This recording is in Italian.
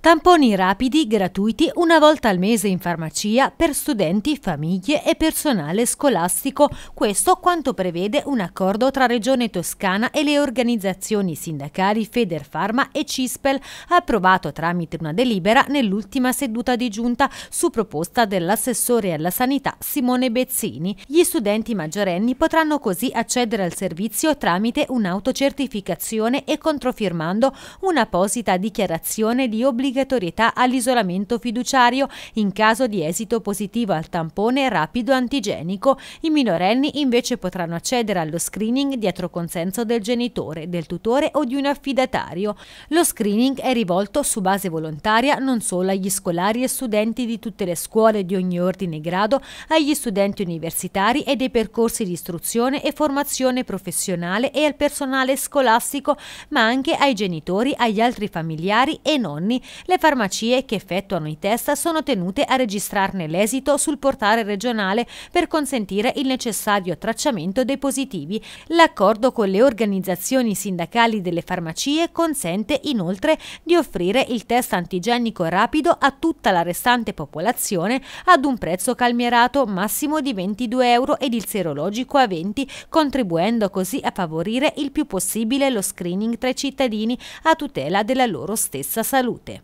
Tamponi rapidi gratuiti una volta al mese in farmacia per studenti, famiglie e personale scolastico. Questo quanto prevede un accordo tra Regione Toscana e le organizzazioni sindacali Federfarma e Cispel, approvato tramite una delibera nell'ultima seduta di giunta su proposta dell'assessore alla sanità Simone Bezzini. Gli studenti maggiorenni potranno così accedere al servizio tramite un'autocertificazione e controfirmando un'apposita dichiarazione di obbligazione obbligatorietà all'isolamento fiduciario in caso di esito positivo al tampone rapido antigenico. I minorenni invece potranno accedere allo screening dietro consenso del genitore, del tutore o di un affidatario. Lo screening è rivolto su base volontaria non solo agli scolari e studenti di tutte le scuole di ogni ordine e grado, agli studenti universitari e dei percorsi di istruzione e formazione professionale e al personale scolastico, ma anche ai genitori, agli altri familiari e nonni le farmacie che effettuano i test sono tenute a registrarne l'esito sul portale regionale per consentire il necessario tracciamento dei positivi. L'accordo con le organizzazioni sindacali delle farmacie consente inoltre di offrire il test antigenico rapido a tutta la restante popolazione ad un prezzo calmierato massimo di 22 euro ed il serologico a 20, contribuendo così a favorire il più possibile lo screening tra i cittadini a tutela della loro stessa salute.